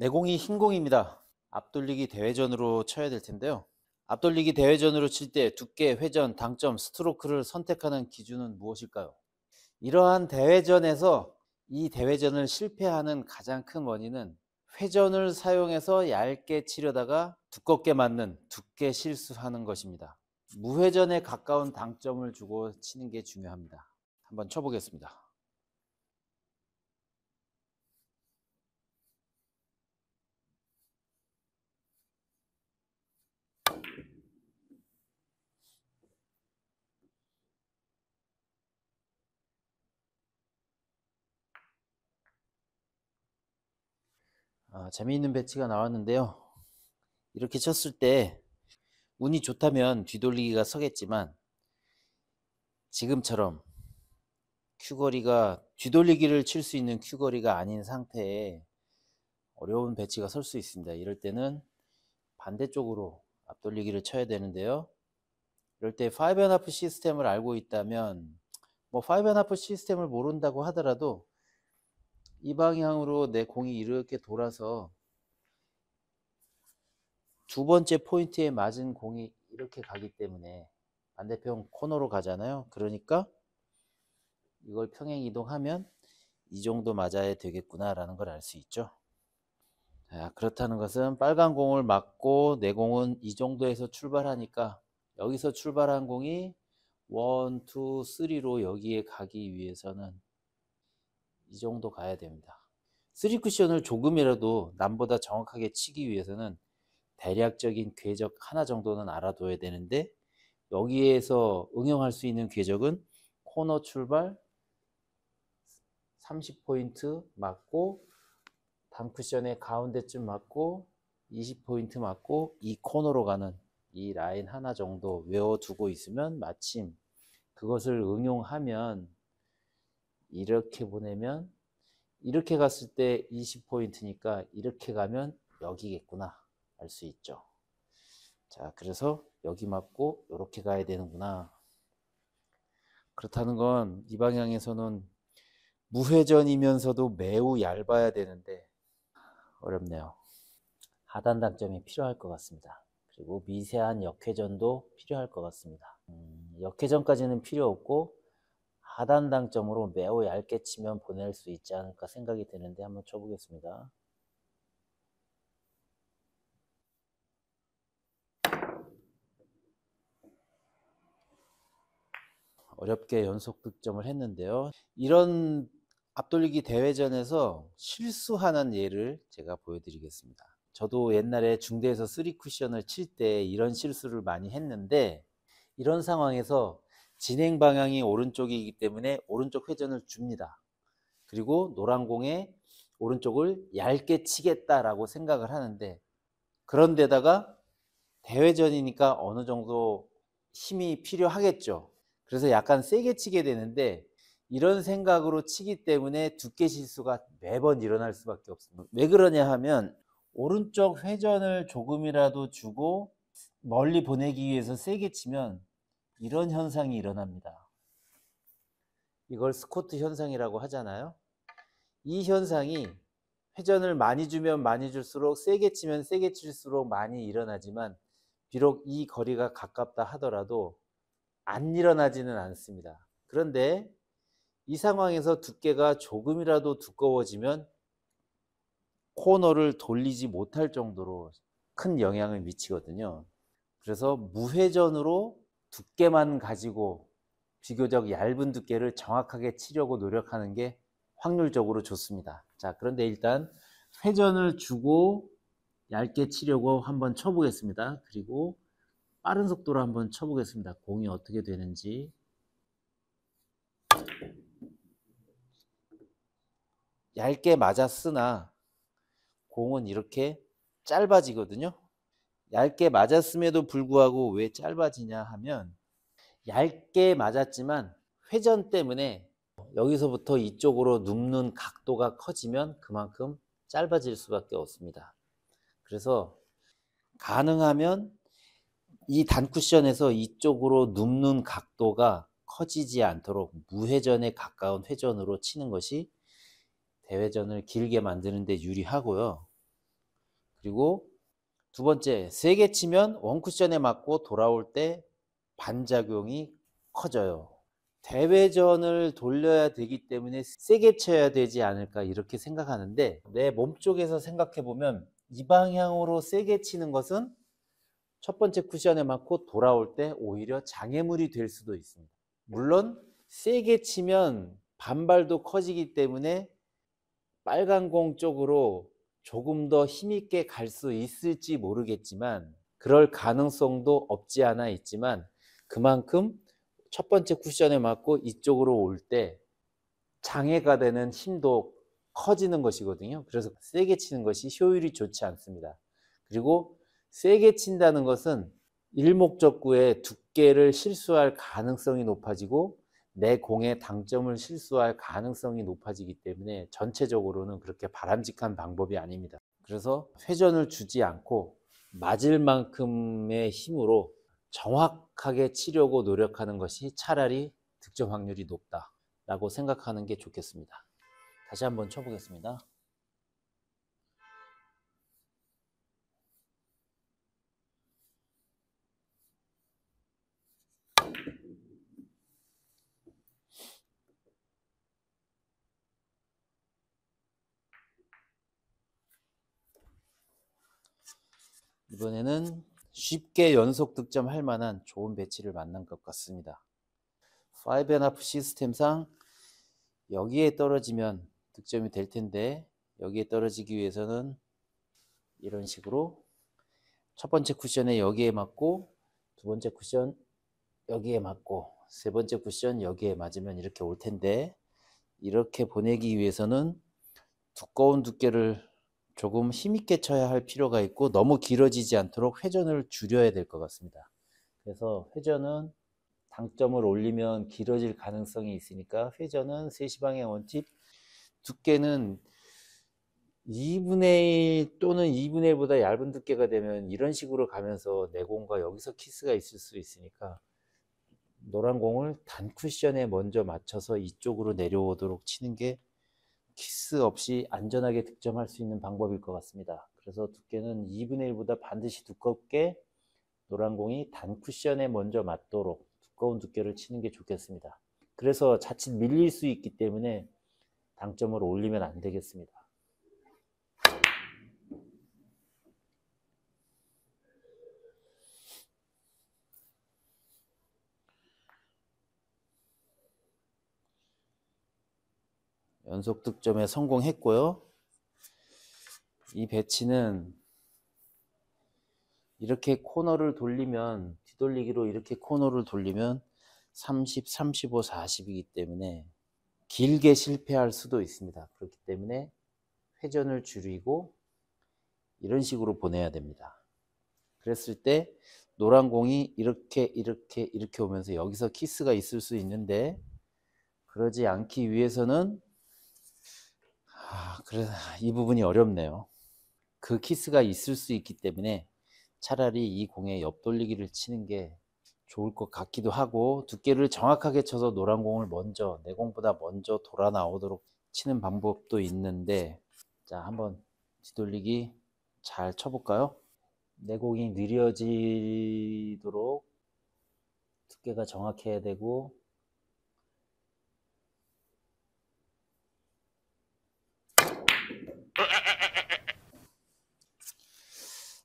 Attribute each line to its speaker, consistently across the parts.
Speaker 1: 내공이 흰공입니다. 앞돌리기 대회전으로 쳐야 될 텐데요. 앞돌리기 대회전으로 칠 때 두께, 회전, 당점, 스트로크를 선택하는 기준은 무엇일까요? 이러한 대회전에서 이 대회전을 실패하는 가장 큰 원인은 회전을 사용해서 얇게 치려다가 두껍게 맞는 두께 실수하는 것입니다. 무회전에 가까운 당점을 주고 치는 게 중요합니다. 한번 쳐보겠습니다. 재미있는 배치가 나왔는데요. 이렇게 쳤을 때 운이 좋다면 뒤돌리기가 서겠지만 지금처럼 큐거리가 뒤돌리기를 칠 수 있는 큐거리가 아닌 상태에 어려운 배치가 설 수 있습니다. 이럴 때는 반대쪽으로 앞돌리기를 쳐야 되는데요. 이럴 때 5&하프 시스템을 알고 있다면 뭐5&하프 시스템을 모른다고 하더라도 이 방향으로 내 공이 이렇게 돌아서 두 번째 포인트에 맞은 공이 이렇게 가기 때문에 반대편 코너로 가잖아요. 그러니까 이걸 평행 이동하면 이 정도 맞아야 되겠구나라는 걸 알 수 있죠. 자, 그렇다는 것은 빨간 공을 맞고 내 공은 이 정도에서 출발하니까 여기서 출발한 공이 1, 2, 3로 여기에 가기 위해서는 이 정도 가야 됩니다. 3쿠션을 조금이라도 남보다 정확하게 치기 위해서는 대략적인 궤적 하나 정도는 알아둬야 되는데 여기에서 응용할 수 있는 궤적은 코너 출발 30포인트 맞고 단쿠션의 가운데쯤 맞고 20포인트 맞고 이 코너로 가는 이 라인 하나 정도 외워두고 있으면 마침 그것을 응용하면 이렇게 보내면 이렇게 갔을 때 20포인트니까 이렇게 가면 여기겠구나 알 수 있죠. 자, 그래서 여기 맞고 이렇게 가야 되는구나. 그렇다는 건 이 방향에서는 무회전이면서도 매우 얇아야 되는데 어렵네요. 하단 당점이 필요할 것 같습니다. 그리고 미세한 역회전도 필요할 것 같습니다. 음, 역회전까지는 필요 없고 하단당점으로 매우 얇게 치면 보낼 수 있지 않을까 생각이 드는데 한번 쳐보겠습니다. 어렵게 연속 득점을 했는데요. 이런 앞돌리기 대회전에서 실수하는 예를 제가 보여드리겠습니다. 저도 옛날에 중대에서 3 쿠션을 칠 때 이런 실수를 많이 했는데 이런 상황에서 진행 방향이 오른쪽이기 때문에 오른쪽 회전을 줍니다. 그리고 노란 공에 오른쪽을 얇게 치겠다라고 생각을 하는데 그런데다가 대회전이니까 어느 정도 힘이 필요하겠죠. 그래서 약간 세게 치게 되는데 이런 생각으로 치기 때문에 두께 실수가 매번 일어날 수밖에 없습니다. 왜 그러냐 하면 오른쪽 회전을 조금이라도 주고 멀리 보내기 위해서 세게 치면 이런 현상이 일어납니다. 이걸 스쿼트 현상이라고 하잖아요. 이 현상이 회전을 많이 주면 많이 줄수록 세게 치면 세게 칠수록 많이 일어나지만 비록 이 거리가 가깝다 하더라도 안 일어나지는 않습니다. 그런데 이 상황에서 두께가 조금이라도 두꺼워지면 코너를 돌리지 못할 정도로 큰 영향을 미치거든요. 그래서 무회전으로 두께만 가지고 비교적 얇은 두께를 정확하게 치려고 노력하는 게 확률적으로 좋습니다. 자, 그런데 일단 회전을 주고 얇게 치려고 한번 쳐보겠습니다. 그리고 빠른 속도로 한번 쳐보겠습니다. 공이 어떻게 되는지. 얇게 맞았으나 공은 이렇게 짧아지거든요. 얇게 맞았음에도 불구하고 왜 짧아지냐 하면 얇게 맞았지만 회전 때문에 여기서부터 이쪽으로 눕는 각도가 커지면 그만큼 짧아질 수밖에 없습니다. 그래서 가능하면 이 단쿠션에서 이쪽으로 눕는 각도가 커지지 않도록 무회전에 가까운 회전으로 치는 것이 대회전을 길게 만드는 데 유리하고요. 그리고 두 번째, 세게 치면 원쿠션에 맞고 돌아올 때 반작용이 커져요. 대회전을 돌려야 되기 때문에 세게 쳐야 되지 않을까 이렇게 생각하는데 내 몸쪽에서 생각해 보면 이 방향으로 세게 치는 것은 첫 번째 쿠션에 맞고 돌아올 때 오히려 장애물이 될 수도 있습니다. 물론 세게 치면 반발도 커지기 때문에 빨간 공 쪽으로 조금 더 힘있게 갈 수 있을지 모르겠지만 그럴 가능성도 없지 않아 있지만 그만큼 첫 번째 쿠션에 맞고 이쪽으로 올 때 장애가 되는 힘도 커지는 것이거든요. 그래서 세게 치는 것이 효율이 좋지 않습니다. 그리고 세게 친다는 것은 일목적구의 두께를 실수할 가능성이 높아지고 내공의 당점을 실수할 가능성이 높아지기 때문에 전체적으로는 그렇게 바람직한 방법이 아닙니다. 그래서 회전을 주지 않고 맞을 만큼의 힘으로 정확하게 치려고 노력하는 것이 차라리 득점 확률이 높다라고 생각하는 게 좋겠습니다. 다시 한번 쳐보겠습니다. 이번에는 쉽게 연속 득점할 만한 좋은 배치를 만난 것 같습니다. 5&F 시스템상 여기에 떨어지면 득점이 될 텐데 여기에 떨어지기 위해서는 이런 식으로 첫 번째 쿠션에 여기에 맞고 두 번째 쿠션 여기에 맞고 세 번째 쿠션 여기에 맞으면 이렇게 올 텐데 이렇게 보내기 위해서는 두꺼운 두께를 조금 힘있게 쳐야 할 필요가 있고 너무 길어지지 않도록 회전을 줄여야 될 것 같습니다. 그래서 회전은 당점을 올리면 길어질 가능성이 있으니까 회전은 3시 방의원칙 두께는 2분의 1 또는 2분의 1보다 얇은 두께가 되면 이런 식으로 가면서 내공과 여기서 키스가 있을 수 있으니까 노란 공을 단 쿠션에 먼저 맞춰서 이쪽으로 내려오도록 치는 게 키스 없이 안전하게 득점할 수 있는 방법일 것 같습니다. 그래서 두께는 2분의 1보다 반드시 두껍게 노란 공이 단 쿠션에 먼저 맞도록 두꺼운 두께를 치는 게 좋겠습니다. 그래서 자칫 밀릴 수 있기 때문에 당점을 올리면 안 되겠습니다. 연속 득점에 성공했고요. 이 배치는 이렇게 코너를 돌리면 뒤돌리기로 이렇게 코너를 돌리면 30, 35, 40이기 때문에 길게 실패할 수도 있습니다. 그렇기 때문에 회전을 줄이고 이런 식으로 보내야 됩니다. 그랬을 때 노란 공이 이렇게 이렇게 이렇게 오면서 여기서 키스가 있을 수 있는데 그러지 않기 위해서는 그래 이 부분이 어렵네요. 그 키스가 있을 수 있기 때문에 차라리 이 공에 옆돌리기를 치는 게 좋을 것 같기도 하고 두께를 정확하게 쳐서 노란 공을 먼저 내 공보다 먼저 돌아 나오도록 치는 방법도 있는데 자 한번 뒤돌리기 잘 쳐볼까요? 내 공이 느려지도록 두께가 정확해야 되고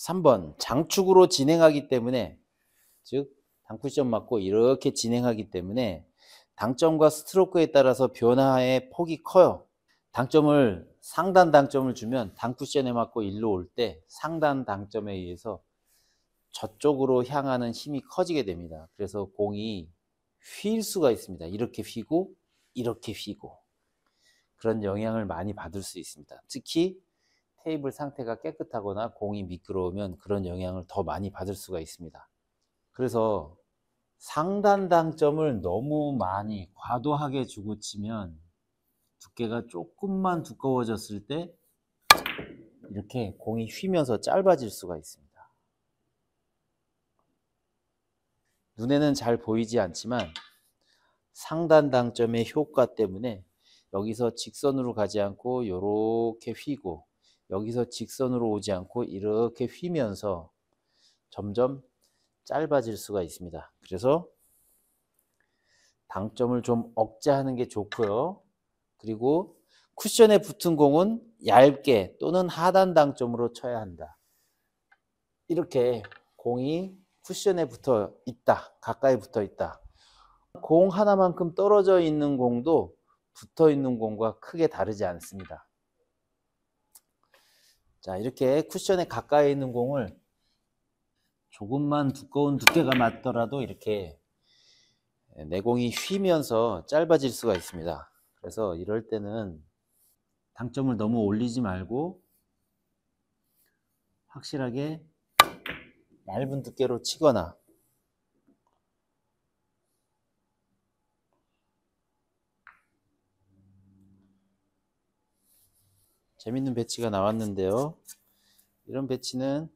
Speaker 1: 3번 장축으로 진행하기 때문에 즉 당쿠션 맞고 이렇게 진행하기 때문에 당점과 스트로크에 따라서 변화의 폭이 커요. 당점을 상단 당점을 주면 당쿠션에 맞고 일로 올 때 상단 당점에 의해서 저쪽으로 향하는 힘이 커지게 됩니다. 그래서 공이 휠 수가 있습니다. 이렇게 휘고 이렇게 휘고 그런 영향을 많이 받을 수 있습니다. 특히 테이블 상태가 깨끗하거나 공이 미끄러우면 그런 영향을 더 많이 받을 수가 있습니다. 그래서 상단 당점을 너무 많이 과도하게 주고 치면 두께가 조금만 두꺼워졌을 때 이렇게 공이 휘면서 짧아질 수가 있습니다. 눈에는 잘 보이지 않지만 상단 당점의 효과 때문에 여기서 직선으로 가지 않고 이렇게 휘고 여기서 직선으로 오지 않고 이렇게 휘면서 점점 짧아질 수가 있습니다. 그래서 당점을 좀 억제하는 게 좋고요. 그리고 쿠션에 붙은 공은 얇게 또는 하단 당점으로 쳐야 한다. 이렇게 공이 쿠션에 붙어 있다. 가까이 붙어 있다. 공 하나만큼 떨어져 있는 공도 붙어 있는 공과 크게 다르지 않습니다. 자, 이렇게 쿠션에 가까이 있는 공을 조금만 두꺼운 두께가 맞더라도 이렇게 내공이 휘면서 짧아질 수가 있습니다. 그래서 이럴 때는 당점을 너무 올리지 말고 확실하게 얇은 두께로 치거나 재밌는 배치가 나왔는데요. 이런 배치는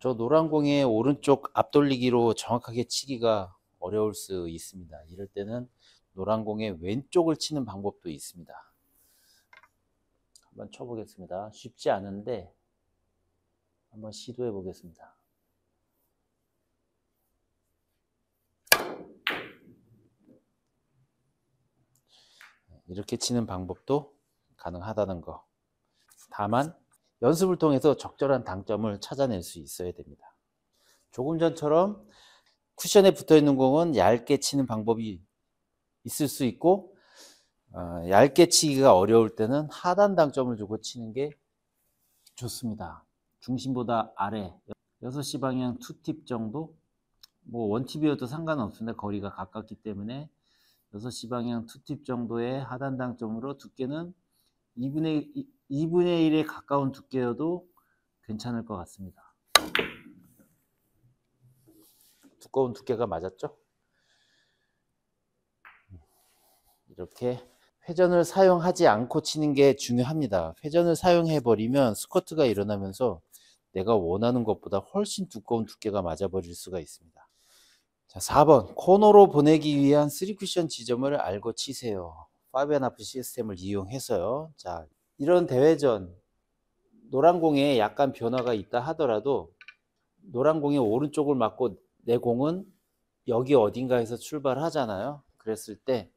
Speaker 1: 저 노란 공의 오른쪽 앞돌리기로 정확하게 치기가 어려울 수 있습니다. 이럴 때는 노란 공의 왼쪽을 치는 방법도 있습니다. 한번 쳐보겠습니다. 쉽지 않은데 한번 시도해 보겠습니다. 이렇게 치는 방법도 가능하다는 거. 다만 연습을 통해서 적절한 당점을 찾아낼 수 있어야 됩니다. 조금 전처럼 쿠션에 붙어 있는 공은 얇게 치는 방법이 있을 수 있고 어, 얇게 치기가 어려울 때는 하단 당점을 주고 치는 게 좋습니다. 중심보다 아래 6시 방향 2팁 정도 뭐 원팁이어도 상관없는데 거리가 가깝기 때문에 6시 방향 2팁 정도의 하단 당점으로 두께는 2분의, 2분의 1에 가까운 두께여도 괜찮을 것 같습니다. 두꺼운 두께가 맞았죠? 이렇게 회전을 사용하지 않고 치는 게 중요합니다. 회전을 사용해 버리면 스쿼트가 일어나면서 내가 원하는 것보다 훨씬 두꺼운 두께가 맞아 버릴 수가 있습니다. 자, 4번 코너로 보내기 위한 3쿠션 지점을 알고 치세요. 5&F 시스템을 이용해서요. 자, 이런 대회전 노란 공에 약간 변화가 있다 하더라도 노란 공의 오른쪽을 맞고 내 공은 여기 어딘가에서 출발하잖아요. 그랬을 때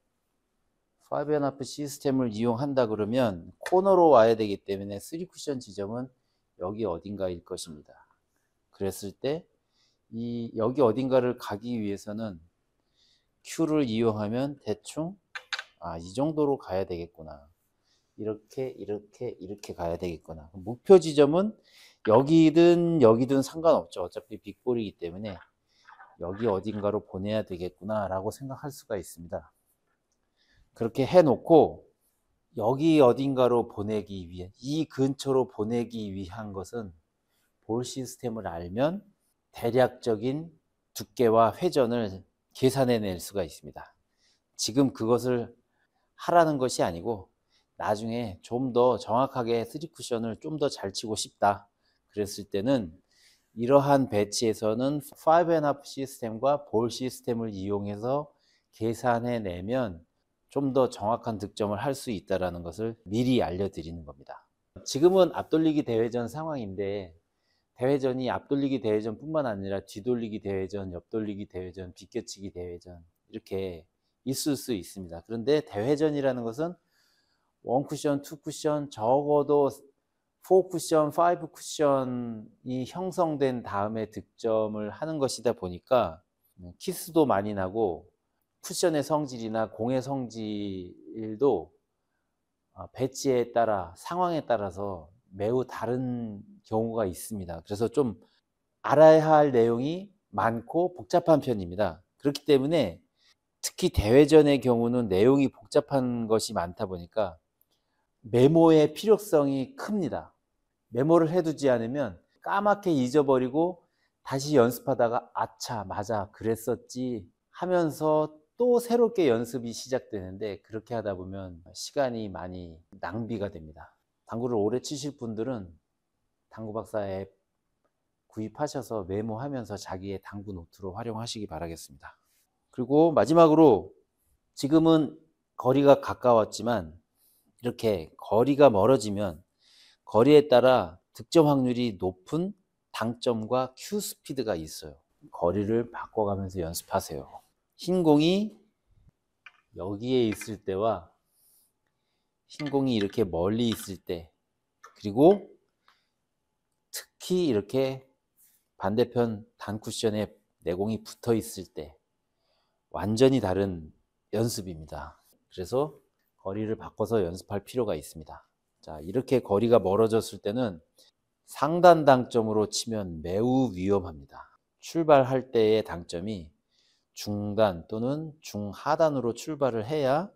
Speaker 1: 5&F 시스템을 이용한다 그러면 코너로 와야 되기 때문에 3쿠션 지점은 여기 어딘가일 것입니다. 그랬을 때 이 여기 어딘가를 가기 위해서는 Q를 이용하면 대충 아, 이 정도로 가야 되겠구나. 이렇게, 이렇게, 이렇게 가야 되겠구나. 목표 지점은 여기든 여기든 상관없죠. 어차피 빅볼이기 때문에 여기 어딘가로 보내야 되겠구나라고 생각할 수가 있습니다. 그렇게 해놓고 여기 어딘가로 보내기 위해 이 근처로 보내기 위한 것은 볼 시스템을 알면 대략적인 두께와 회전을 계산해낼 수가 있습니다. 지금 그것을 하라는 것이 아니고 나중에 좀 더 정확하게 3쿠션을 좀 더 잘 치고 싶다. 그랬을 때는 이러한 배치에서는 5&Up 시스템과 볼 시스템을 이용해서 계산해 내면 좀 더 정확한 득점을 할 수 있다는 것을 미리 알려드리는 겁니다. 지금은 앞돌리기 대회전 상황인데 대회전이 앞돌리기 대회전뿐만 아니라 뒤돌리기 대회전, 옆돌리기 대회전, 비겨치기 대회전 이렇게 있을 수 있습니다. 그런데 대회전이라는 것은 원 쿠션, 투 쿠션, 적어도 4 쿠션, 5 쿠션이 형성된 다음에 득점을 하는 것이다 보니까 키스도 많이 나고 쿠션의 성질이나 공의 성질도 아, 배치에 따라 상황에 따라서 매우 다른 경우가 있습니다. 그래서 좀 알아야 할 내용이 많고 복잡한 편입니다. 그렇기 때문에 특히 대회전의 경우는 내용이 복잡한 것이 많다 보니까 메모의 필요성이 큽니다. 메모를 해두지 않으면 까맣게 잊어버리고 다시 연습하다가 아차, 맞아, 그랬었지 하면서 또 새롭게 연습이 시작되는데 그렇게 하다 보면 시간이 많이 낭비가 됩니다. 당구를 오래 치실 분들은 당구 박사 에 구입하셔서 메모하면서 자기의 당구 노트로 활용하시기 바라겠습니다. 그리고 마지막으로 지금은 거리가 가까웠지만 이렇게 거리가 멀어지면 거리에 따라 득점 확률이 높은 당점과 큐 스피드가 있어요. 거리를 바꿔가면서 연습하세요. 흰 공이 여기에 있을 때와 흰 공이 이렇게 멀리 있을 때 그리고 특히 이렇게 반대편 단쿠션에 내공이 붙어 있을 때 완전히 다른 연습입니다. 그래서 거리를 바꿔서 연습할 필요가 있습니다. 자, 이렇게 거리가 멀어졌을 때는 상단 당점으로 치면 매우 위험합니다. 출발할 때의 당점이 중단 또는 중하단으로 출발을 해야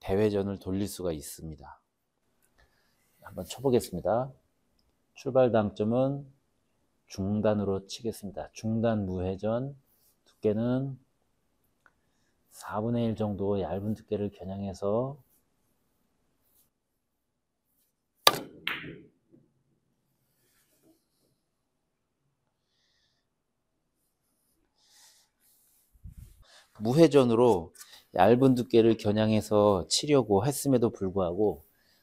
Speaker 1: 대회전을 돌릴 수가 있습니다. 한번 쳐보겠습니다. 출발 당점은 중단으로 치겠습니다. 중단 무회전, 두께는 4분의 1 정도 얇은 두께를 겨냥해서 무회전으로 얇은 두께를 겨냥해서 치려고 했음에도 불구하고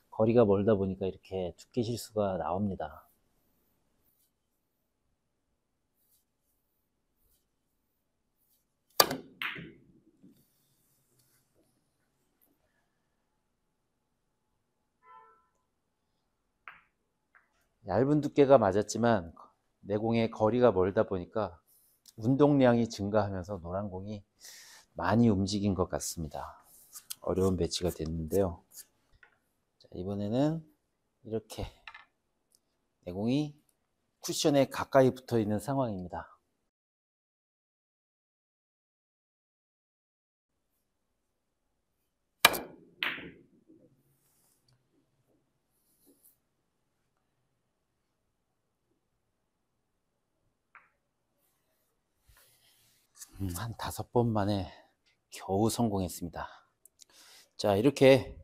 Speaker 1: 거리가 멀다 보니까 이렇게 두께 실수가 나옵니다. 얇은 두께가 맞았지만 내공의 거리가 멀다 보니까 운동량이 증가하면서 노란 공이 많이 움직인 것 같습니다. 어려운 배치가 됐는데요. 자, 이번에는 이렇게 내공이 쿠션에 가까이 붙어 있는 상황입니다. 음, 한 다섯 번 만에 겨우 성공했습니다. 자, 이렇게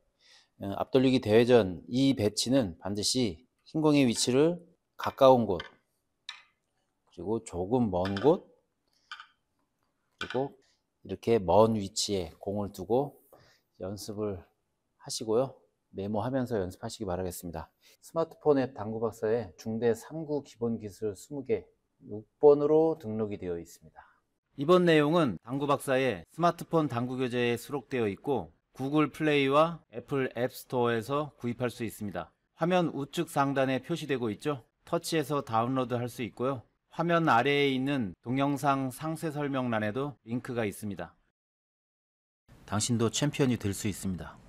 Speaker 1: 어, 앞돌리기 대회전 이 배치는 반드시 흰공의 위치를 가까운 곳, 그리고 조금 먼 곳, 그리고 이렇게 먼 위치에 공을 두고 연습을 하시고요. 메모하면서 연습하시기 바라겠습니다. 스마트폰 앱 당구박사의 중대 3구 기본 기술 20개 6번으로 등록이 되어 있습니다. 이번 내용은 당구 박사의 스마트폰 당구 교재에 수록되어 있고 구글 플레이와 애플 앱스토어에서 구입할 수 있습니다. 화면 우측 상단에 표시되고 있죠? 터치해서 다운로드 할 수 있고요. 화면 아래에 있는 동영상 상세 설명란에도 링크가 있습니다. 당신도 챔피언이 될 수 있습니다.